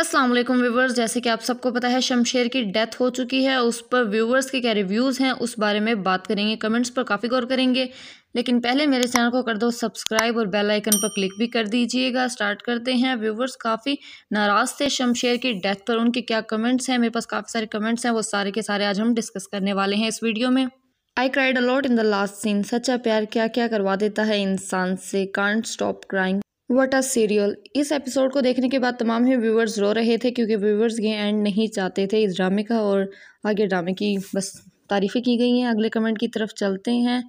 Aslam viewers जैसे कि आप सबको पता है शमशेर की डेथ हो चुकी है उस पर व्यूवर्स के क्या रिव्यूज़ हैं उस बारे में बात करेंगे कमेंट्स पर काफ़ी गौर करेंगे लेकिन पहले मेरे चैनल को कर दो सब्सक्राइब और बेल आइकन पर क्लिक भी कर दीजिएगा स्टार्ट करते हैं व्यूवर्स काफ़ी नाराज़ थे शमशेर की डेथ पर उनके क्या कमेंट्स हैं मेरे पास काफ़ी सारे कमेंट्स हैं वो सारे के सारे आज हम डिस्कस करने वाले हैं इस वीडियो में I cried a lot in the last scene सच्चा प्यार क्या क्या करवा देता है इंसान से can't stop crying what are serial इस एपिसोड को देखने के बाद तमाम ही व्यूवर्स रो रहे थे क्योंकि व्यूवर्स ये एंड नहीं चाहते थे इस ड्रामे का और आगे ड्रामे की बस तारीफ़ें की गई हैं अगले कमेंट की तरफ चलते हैं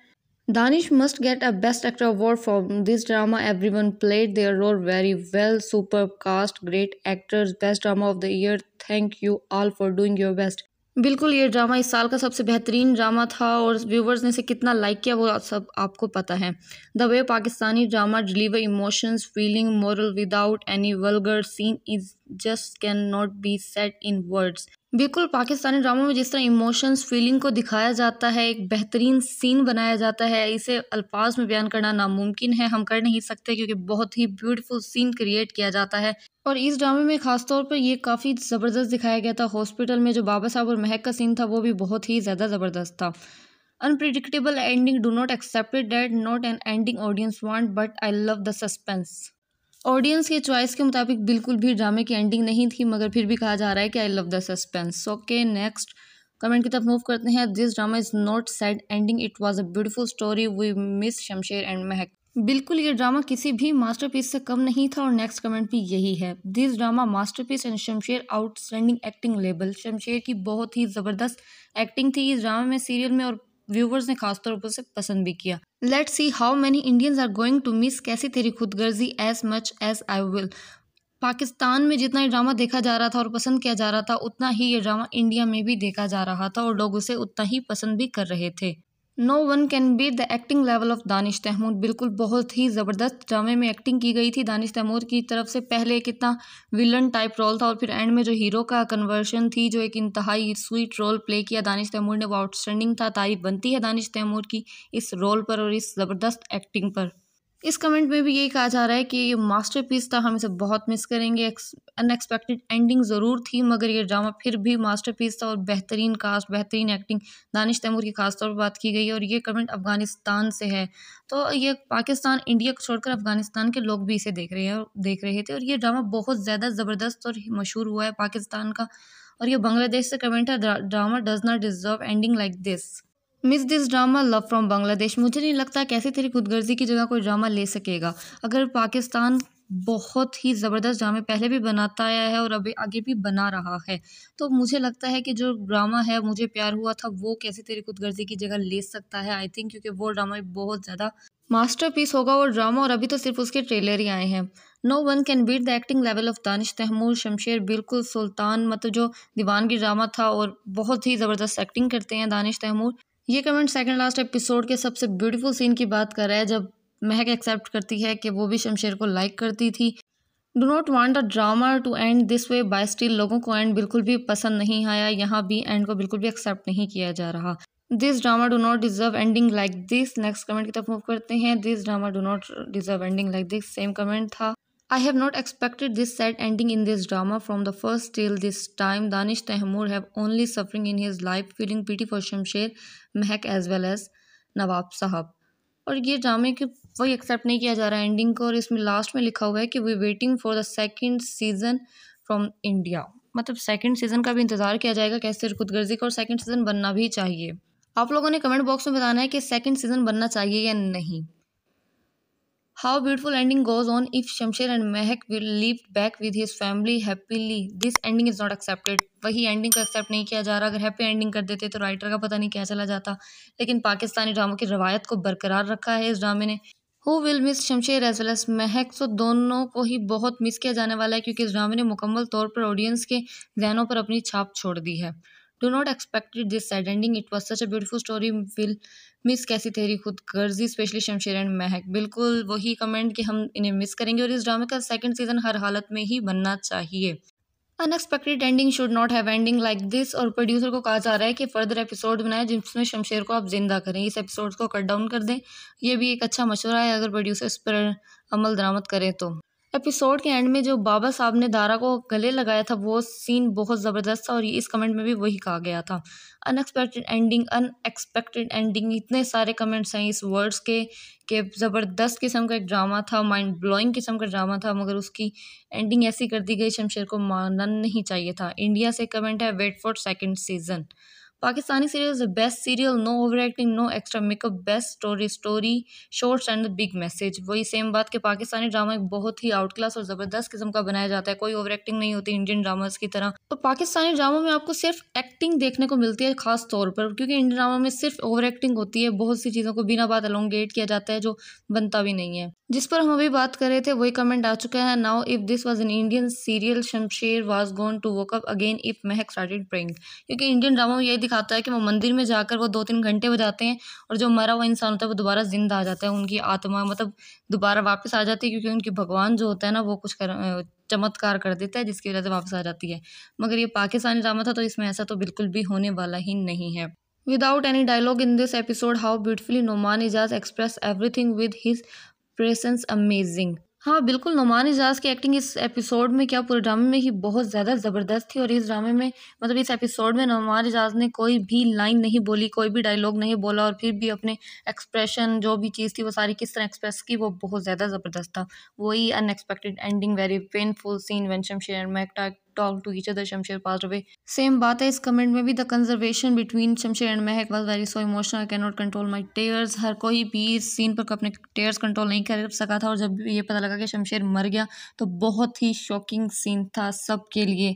Danish must get a best actor award for this drama every one played their role very well super cast great actors best drama of the year thank you all for doing your best बिल्कुल ये drama इस साल का सबसे बेहतरीन drama था और viewers ने इसे कितना लाइक किया वो आप सब आपको पता है the way Pakistani drama deliver emotions feeling moral without any vulgar scene is just can not be set in words बिल्कुल पाकिस्तानी ड्रामा में जिस तरह इमोशंस फीलिंग को दिखाया जाता है एक बेहतरीन सीन बनाया जाता है इसे अल्फाज में बयान करना नामुमकिन है हम कर नहीं सकते क्योंकि बहुत ही ब्यूटीफुल सीन क्रिएट किया जाता है और इस ड्रामे में ख़ास तौर पर यह काफ़ी ज़बरदस्त दिखाया गया था हॉस्पिटल में जो बाबा साहब और महक का सीन था वो भी बहुत ही ज़्यादा ज़बरदस्त था unpredictable ending do not accept that not an ending audience want but I love the suspense audience के चॉइस के मुताबिक बिल्कुल भी ड्रामे की एंडिंग नहीं थी मगर फिर भी कहा जा रहा है कि I love the suspense okay next comment की तरफ मूव करते हैं this drama is not sad ending it was a beautiful story we miss Shamsher and Mahak बिल्कुल ये ड्रामा किसी भी मास्टरपीस से कम नहीं था और नेक्स्ट कमेंट भी यही है this drama masterpiece and Shamsher outstanding acting लेबल शमशेर की बहुत ही ज़बरदस्त एक्टिंग थी इस ड्रामा में सीरियल में और व्यूवर्स ने खासतौर पर उसे पसंद भी किया let see how many Indians are going to miss Kaisi Teri Khudgarzi as much as I will Pakistan में जितना ये ड्रामा देखा जा रहा था और पसंद किया जा रहा था उतना ही ये ड्रामा इंडिया में भी देखा जा रहा था और लोग उसे उतना ही पसंद भी कर रहे थे no one can be the acting level of Danish Taimur बिल्कुल बहुत ही ज़बरदस्त ड्रामे में एक्टिंग की गई थी दानिश तैमूर की तरफ से पहले कितना विलन टाइप रोल था और फिर एंड में जो हीरो का कन्वर्शन थी जो एक इंतहाई स्वीट रोल प्ले किया दानिश तैमूर ने वो आउटस्टैंडिंग था तारीफ बनती है दानिश तैमूर की इस रोल पर और इस ज़बरदस्त एक्टिंग पर इस कमेंट में भी यही कहा जा रहा है कि ये मास्टरपीस था हम इसे बहुत मिस करेंगे अनएक्सपेक्टेड एंडिंग ज़रूर थी मगर ये ड्रामा फिर भी मास्टरपीस था और बेहतरीन कास्ट बेहतरीन एक्टिंग दानिश तैमूर की खासतौर पर बात की गई है और ये कमेंट अफगानिस्तान से है तो ये पाकिस्तान इंडिया को छोड़कर अफगानिस्तान के लोग भी इसे देख रहे हैं और देख रहे थे और ये ड्रामा बहुत ज़्यादा ज़बरदस्त और मशहूर हुआ है पाकिस्तान का और ये बांग्लादेश से कमेंट है drama does not deserve ending like this miss this drama love from Bangladesh मुझे नहीं लगता कैसे तेरी खुदगर्जी की जगह कोई ड्रामा ले सकेगा अगर पाकिस्तान बहुत ही ज़बरदस्त ड्रामे पहले भी बनाता आया है और अभी आगे भी बना रहा है तो मुझे लगता है कि जो ड्रामा है मुझे प्यार हुआ था वो कैसे तेरी खुदगर्जी की जगह ले सकता है आई थिंक क्योंकि वो ड्रामा बहुत ज़्यादा मास्टरपीस होगा वो ड्रामा और अभी तो सिर्फ उसके ट्रेलर ही आए हैं no one can beat the acting level of Danish Taimoor Shamsher बिल्कुल सुल्तान मतलब जो दीवान की ड्रामा था और बहुत ही ज़बरदस्त एक्टिंग करते हैं दानिश तैमूर ये कमेंट सेकंड लास्ट एपिसोड के सबसे ब्यूटीफुल सीन की बात कर रहा है जब महक एक्सेप्ट करती है कि वो भी शमशेर को लाइक करती थी do not want a drama to end this way by still लोगों को एंड बिल्कुल भी पसंद नहीं आया यहाँ भी एंड को बिल्कुल भी एक्सेप्ट नहीं किया जा रहा this drama do not deserve ending like this next comment की तरफ मूव करते हैं this drama do not deserve ending like this same comment था I have not expected this sad ending in this drama from the first till this time Danish Tehmoor have only suffering in his life feeling pity for Shamsher Mahak as well as नवाब साहब और ये ड्रामे के वही accept नहीं किया जा रहा है एंडिंग को और इसमें लास्ट में लिखा हुआ है कि we waiting for the second season from India मतलब सेकेंड सीजन का भी इंतज़ार किया जाएगा कैसे खुदगर्जी का और सेकंड सीजन बनना भी चाहिए आप लोगों ने कमेंट बॉक्स में बताना है कि सेकेंड सीजन बनना चाहिए या नहीं how beautiful ending goes on if Shamsher and Mahak will leaped back with his family happily this ending is not accepted वही एंडिंग को एक्सेप्ट नहीं किया जा रहा अगर हैप्पी एंडिंग कर देते तो राइटर का पता नहीं क्या चला जाता लेकिन पाकिस्तानी ड्रामों की रवायत को बरकरार रखा है इस ड्रामे ने who will miss Shamsher as well as Mahak so दोनों को ही बहुत मिस किया जाने वाला है क्योंकि इस ड्रामे ने मुकम्मल तौर पर ऑडियंस के जहनों पर अपनी छाप छोड़ दी है do not expect this sad ending it was such a beautiful story will miss Kaisi Teri खुद गर्जी स्पेशली शमशेर एंड महक बिल्कुल वही कमेंट कि हम इन्हें मिस करेंगे और इस ड्रामे का सेकेंड सीजन हर हालत में ही बनना चाहिए unexpected ending should not have ending like this और प्रोड्यूसर को कहा जा रहा है कि फर्दर एपिसोड बनाए जिसमें शमशेर को आप जिंदा करें इस एपिसोड को कट डाउन कर दें यह भी एक अच्छा मशवरा है अगर प्रोड्यूसर इस पर अमल दरामद करें तो एपिसोड के एंड में जो बाबा साहब ने दारा को गले लगाया था वो सीन बहुत ज़बरदस्त था और इस कमेंट में भी वही कहा गया था अनएक्सपेक्टेड एंडिंग अनएक्सपेक्टेड एंडिंग इतने सारे कमेंट्स हैं इस वर्ड्स के कि ज़बरदस्त किस्म का एक ड्रामा था माइंड ब्लोइंग किस्म का ड्रामा था मगर उसकी एंडिंग ऐसी कर दी गई शमशेर को मानना नहीं चाहिए था इंडिया से कमेंट है wait for second season the best serial no over acting no extra makeup best story story shorts and the big message वही सेम बात कि पाकिस्तानी ड्रामा एक बहुत ही आउट क्लास और ज़बरदस्त किस्म का बनाया जाता है कोई ओवर एक्टिंग नहीं होती इंडियन ड्रामाज की तरह तो पाकिस्तानी ड्रामा में आपको सिर्फ एक्टिंग देखने को मिलती है खास तौर पर क्योंकि इंडियन ड्रामा में सिर्फ ओवर एक्टिंग होती है बहुत सी चीज़ों को बिना बात अलोंगेट किया जाता है जो बनता भी नहीं है जिस पर हम अभी बात कर रहे थे वही कमेंट आ चुका है now if this was an Indian serial Shamsher was gone to woke up again if Mahak started praying क्योंकि इंडियन ड्रामा में यही दिखाता है कि वो मंदिर में जाकर वो दो तीन घंटे बजाते हैं और जो मरा हुआ इंसान होता है वो दोबारा जिंदा आ जाता है उनकी आत्मा मतलब दोबारा वापस आ जाती है क्योंकि उनकी भगवान जो होता है ना वो कुछ कर चमत्कार कर देता है जिसकी वजह से वापस आ जाती है मगर ये पाकिस्तानी ड्रामा था तो इसमें ऐसा तो बिल्कुल भी होने वाला ही नहीं है Without any dialogue in this episode, how beautifully Noman Ijaz expressed everything with his presence amazing हाँ बिल्कुल नुमान एजाज की एक्टिंग इस एपिसोड में क्या पूरे ड्रामे में ही बहुत ज़्यादा ज़बरदस्त थी और इस ड्रामे में मतलब इस एपिसोड में नुमान एजाज ने कोई भी लाइन नहीं बोली कोई भी डायलॉग नहीं बोला और फिर भी अपने एक्सप्रेशन जो भी चीज़ थी वो सारी किस तरह एक्सप्रेस की वो बहुत ज़्यादा ज़बरदस्त था वही unexpected ending very painful scene share मैक टाक talk to each other Shamsher पास रवे सेम बात है इस कमेंट में भी the conversation between Shamsher and Mahak was very so emotional I can not control my tears हर कोई भी इस सीन पर अपने टेयर्स कंट्रोल नहीं कर सका था और जब ये पता लगा कि शमशेर मर गया तो बहुत ही शॉकिंग सीन था सब के लिए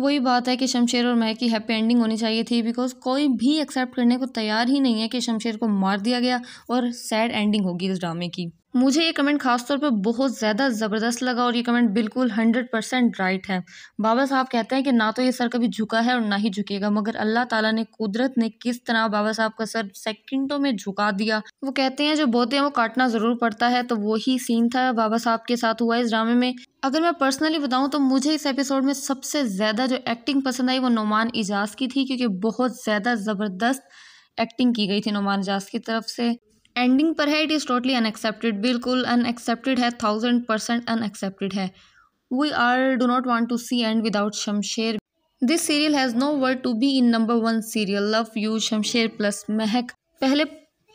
वही बात है कि शमशेर और महक की हैप्पी एंडिंग होनी चाहिए थी बिकॉज कोई भी एक्सेप्ट करने को तैयार ही नहीं है कि शमशेर को मार दिया गया और सैड एंडिंग होगी इस ड्रामे की मुझे ये कमेंट खास तौर पे बहुत ज़्यादा ज़बरदस्त लगा और ये कमेंट बिल्कुल हंड्रेड परसेंट राइट है बाबा साहब कहते हैं कि ना तो ये सर कभी झुका है और ना ही झुकेगा मगर अल्लाह ताला ने कुदरत ने किस तरह बाबा साहब का सर सेकंडों में झुका दिया वो कहते हैं जो बोते हैं वो काटना ज़रूर पड़ता है तो वही सीन था बाबा साहब के साथ हुआ इस ड्रामे में अगर मैं पर्सनली बताऊं तो मुझे इस एपिसोड में सबसे ज़्यादा जो एक्टिंग पसंद आई वो नुमान इजाज़ की थी क्योंकि बहुत ज़्यादा ज़बरदस्त एक्टिंग की गई थी नुमान एजाज की तरफ से एंडिंग पर है इट इज़ टोटली अनएक्सेप्टेड बिल्कुल अनएक्सेप्टेड है थाउजेंड परसेंट अनएक्सेप्टेड है we are do not want to see end without Shamsher this serial has no word to be in number one serial love you Shamsher plus Mahak पहले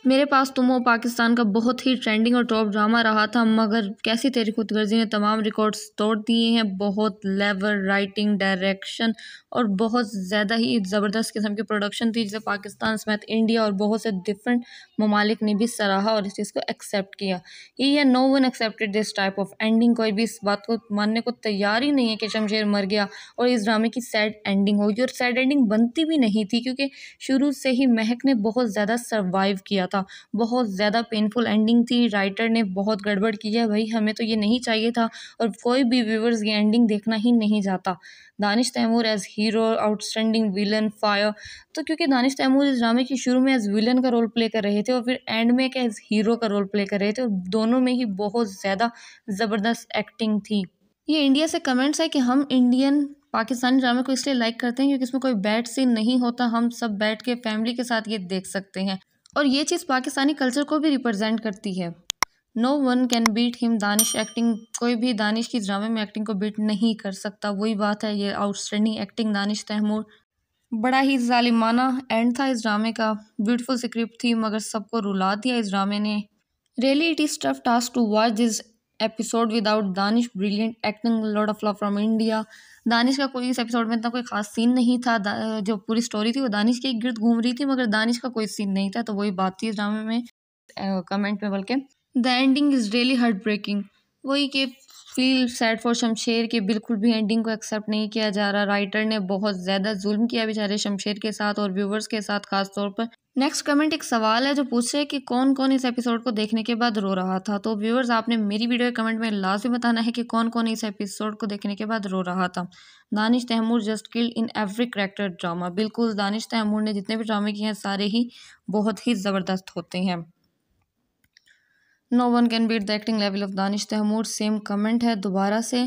मेरे पास तुम हो पाकिस्तान का बहुत ही trending और top drama रहा था मगर कैसी तेरी खुदगर्जी ने तमाम रिकॉर्ड्स तोड़ दिए हैं बहुत लेवर राइटिंग डायरेक्शन और बहुत ज़्यादा ही ज़बरदस्त किस्म की प्रोडक्शन थी जिसे पाकिस्तान समेत इंडिया और बहुत से डिफरेंट ममालिक ने भी सराहा और इस चीज़ को एक्सेप्ट किया ये या no one accepted this type of ending कोई भी इस बात को मानने को तैयार ही नहीं है कि शमशेर मर गया और इस ड्रामे की सैड एंडिंग होगी और सैड एंडिंग बनती भी नहीं थी क्योंकि शुरू से ही महक ने बहुत ज़्यादा सर्वाइव किया था बहुत ज़्यादा पेनफुल एंडिंग थी राइटर ने बहुत गड़बड़ की है भाई हमें तो ये नहीं चाहिए था और कोई भी व्यूवर्स ये एंडिंग देखना ही नहीं जाता Danish Taimur as hero outstanding villain fire तो क्योंकि दानिश तैमूर इस ड्रामे की शुरू में एज विलन का रोल प्ले कर रहे थे और फिर एंड में एक एज हीरो का रोल प्ले कर रहे थे और दोनों में ही बहुत ज़्यादा ज़बरदस्त एक्टिंग थी ये इंडिया से कमेंट्स है कि हम इंडियन पाकिस्तानी ड्रामे को इसलिए लाइक करते हैं क्योंकि इसमें कोई बैड सीन नहीं होता हम सब बैठ के फैमिली के साथ ये देख सकते हैं और ये चीज़ पाकिस्तानी कल्चर को भी रिप्रेजेंट करती है no one can beat him Danish acting कोई भी दानिश की ड्रामे में एक्टिंग को बीट नहीं कर सकता वही बात है ये आउटस्टैंडिंग एक्टिंग दानिश तैमूर बड़ा ही जालिमाना एंड था इस ड्रामे का ब्यूटीफुल स्क्रिप्ट थी मगर सबको रुला दिया इस ड्रामे ने really it is tough task to watch this episode without Danish brilliant acting lord of law from India Danish का कोई इस एपिसोड में इतना कोई खास सीन नहीं था जो पूरी स्टोरी थी वो दानिश के गिर्द घूम रही थी मगर दानिश का कोई सीन नहीं था तो वही बात थी ड्रामे में कमेंट में बल्कि the ending is really heart breaking वही कि फील सैड फॉर शमशेर के बिल्कुल भी एंडिंग को एक्सेप्ट नहीं किया जा रहा राइटर ने बहुत ज़्यादा जुल्म किया बेचारे शमशेर के साथ और व्यूवर्स के साथ खास तौर पर नेक्स्ट कमेंट एक सवाल है जो पूछ रहे हैं कि कौन कौन इस एपिसोड को देखने के बाद रो रहा था तो व्यूवर्स आपने मेरी वीडियो के कमेंट में लाजमी बताना है कि कौन कौन इस एपिसोड को देखने के बाद रो रहा था Danish Taimoor just killing every character drama बिल्कुल दानिश तैमूर ने जितने भी ड्रामे किए हैं सारे ही बहुत ही ज़बरदस्त होते हैं no one can beat the acting level of Danish Tahmoor same comment है दोबारा से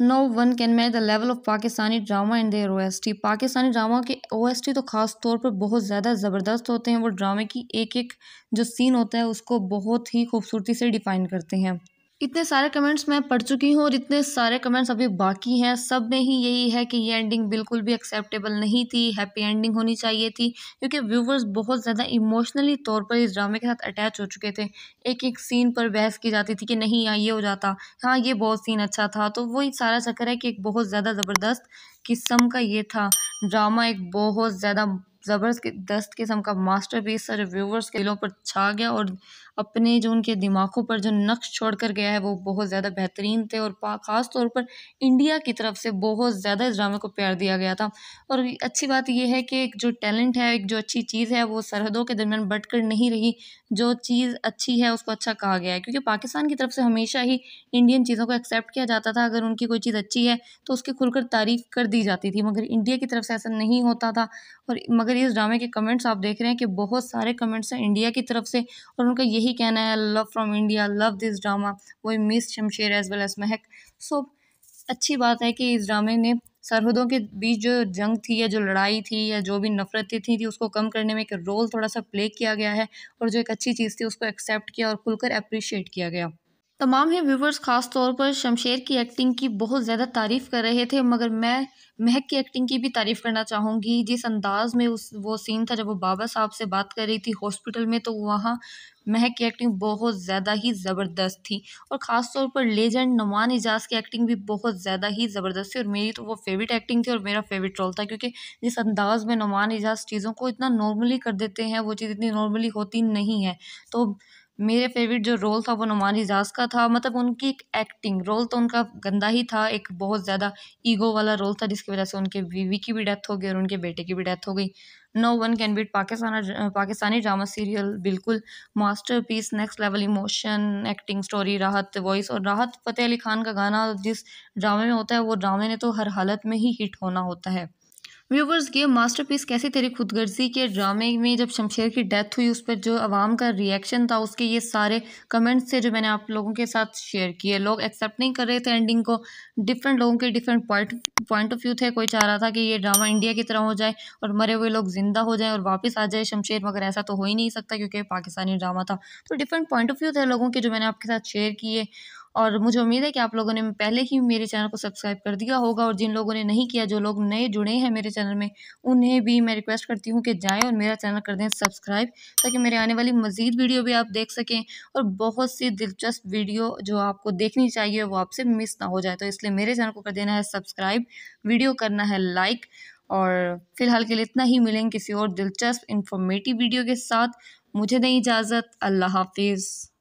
no one can match the level of Pakistani drama and their OST Pakistani drama के ओएसटी तो ख़ास तौर पर बहुत ज़्यादा ज़बरदस्त होते हैं वो ड्रामे की एक एक जो सीन होता है उसको बहुत ही खूबसूरती से डिफ़ाइन करते हैं इतने सारे कमेंट्स मैं पढ़ चुकी हूँ और इतने सारे कमेंट्स अभी बाकी हैं सब में ही यही है कि ये एंडिंग बिल्कुल भी एक्सेप्टेबल नहीं थी हैप्पी एंडिंग होनी चाहिए थी क्योंकि व्यूवर्स बहुत ज़्यादा इमोशनली तौर पर इस ड्रामे के साथ अटैच हो चुके थे एक एक सीन पर बहस की जाती थी कि नहीं यहाँ ये हो जाता हाँ ये बहुत सीन अच्छा था तो वही सारा चक्कर है कि एक बहुत ज़्यादा ज़बरदस्त किस्म का ये था ड्रामा एक बहुत ज़्यादा ज़बरदस्त किस्म का मास्टर मास्टरपीस सारे व्यूवर्स के दिलों पर छा गया और अपने जो उनके दिमागों पर जो नक्श छोड़ कर गया है वो बहुत ज़्यादा बेहतरीन थे और ख़ास तौर पर इंडिया की तरफ से बहुत ज़्यादा इस ड्रामे को प्यार दिया गया था और अच्छी बात यह है कि एक जो टैलेंट है एक जो अच्छी चीज़ है वो सरहदों के दरमियान बट कर नहीं रही जो चीज़ अच्छी है उसको अच्छा कहा गया है क्योंकि पाकिस्तान की तरफ से हमेशा ही इंडियन चीज़ों को एक्सेप्ट किया जाता था अगर उनकी कोई चीज़ अच्छी है तो उसकी खुलकर तारीफ़ कर दी जाती थी मगर इंडिया की तरफ से ऐसा नहीं होता था और मगर इस ड्रामे के कमेंट्स आप देख रहे हैं कि बहुत सारे कमेंट्स हैं इंडिया की तरफ से और उनका यही कहना है love from India love this drama वो miss Shamsher as well as Mehak so अच्छी बात है कि इस ड्रामे ने सरहदों के बीच जो जंग थी या जो लड़ाई थी या जो भी नफरतें थी, थी उसको कम करने में एक रोल थोड़ा सा प्ले किया गया है और जो एक अच्छी चीज़ थी उसको एक्सेप्ट किया और खुलकर अप्रिशिएट किया गया तमाम ही व्यूवर्स ख़ास तौर पर शमशेर की एक्टिंग की बहुत ज़्यादा तारीफ़ कर रहे थे मगर मैं महक की एक्टिंग की भी तारीफ़ करना चाहूँगी जिस अंदाज़ में उस वो सीन था जब वो बाबा साहब से बात कर रही थी हॉस्पिटल में तो वहाँ महक की एक्टिंग बहुत ज़्यादा ही ज़बरदस्त थी और ख़ास तौर पर लेजेंड नमान एजाज की एक्टिंग भी बहुत ज़्यादा ही ज़बरदस्त थी और मेरी तो वो फेवरेट एक्टिंग थी और मेरा फेवरेट रोल था क्योंकि जिस अंदाज़ में नुमान एजाज चीज़ों को इतना नॉर्मली कर देते हैं वो चीज़ इतनी नॉर्मली होती नहीं है तो मेरे फेवरेट जो रोल था वो नुमान एजाज का था मतलब उनकी एक एक्टिंग रोल तो उनका गंदा ही था एक बहुत ज़्यादा ईगो वाला रोल था जिसकी वजह से उनके बीवी की भी डेथ हो गई और उनके बेटे की भी डेथ हो गई no one can beat Pakistan Pakistani drama serial बिल्कुल masterpiece next level emotion acting story Rahat voice और राहत फ़तेह अली खान का गाना जिस ड्रामे में होता है वो ड्रामे ने तो हर हालत में ही हिट होना होता है व्यूवर्स ये मास्टरपीस कैसे तेरी खुदगर्जी के ड्रामे में जब शमशेर की डेथ हुई उस पर जो आवाम का रिएक्शन था उसके ये सारे कमेंट्स थे जो मैंने आप लोगों के साथ शेयर किए लोग एक्सेप्ट नहीं कर रहे थे एंडिंग को डिफरेंट लोगों के different point point of view थे कोई चाह रहा था कि ये ड्रामा इंडिया की तरह हो जाए और मरे हुए लोग ज़िंदा हो जाए और वापस आ जाए शमशेर मगर ऐसा तो हो ही नहीं सकता क्योंकि पाकिस्तानी ड्रामा था तो डिफरेंट पॉइंट ऑफ व्यू थे लोगों के जो मैंने आपके साथ शेयर किए और मुझे उम्मीद है कि आप लोगों ने पहले ही मेरे चैनल को सब्सक्राइब कर दिया होगा और जिन लोगों ने नहीं किया जो लोग नए जुड़े हैं मेरे चैनल में उन्हें भी मैं रिक्वेस्ट करती हूँ कि जाएँ और मेरा चैनल कर दें सब्सक्राइब ताकि मेरे आने वाली मज़ीद वीडियो भी आप देख सकें और बहुत सी दिलचस्प वीडियो जो आपको देखनी चाहिए वो आपसे मिस ना हो जाए तो इसलिए मेरे चैनल को कर देना है सब्सक्राइब वीडियो करना है लाइक और फिलहाल के लिए इतना ही मिलेंगे किसी और दिलचस्प इन्फॉर्मेटिव वीडियो के साथ मुझे नहीं इजाज़त अल्लाह हाफिज़